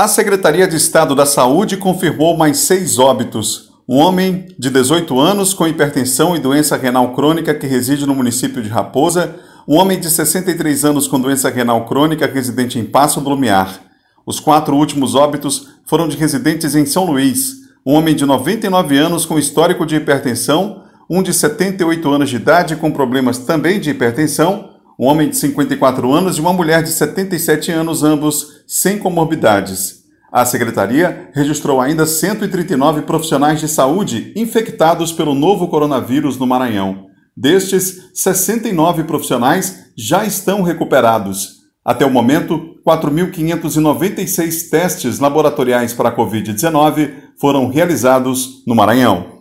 A Secretaria de Estado da Saúde confirmou mais seis óbitos. Um homem de 18 anos com hipertensão e doença renal crônica que reside no município de Raposa, um homem de 63 anos com doença renal crônica residente em Passo do Lumiar. Os quatro últimos óbitos foram de residentes em São Luís. Um homem de 99 anos com histórico de hipertensão, um de 78 anos de idade com problemas também de hipertensão um homem de 54 anos e uma mulher de 77 anos, ambos sem comorbidades. A secretaria registrou ainda 139 profissionais de saúde infectados pelo novo coronavírus no Maranhão. Destes, 69 profissionais já estão recuperados. Até o momento, 4.596 testes laboratoriais para a Covid-19 foram realizados no Maranhão.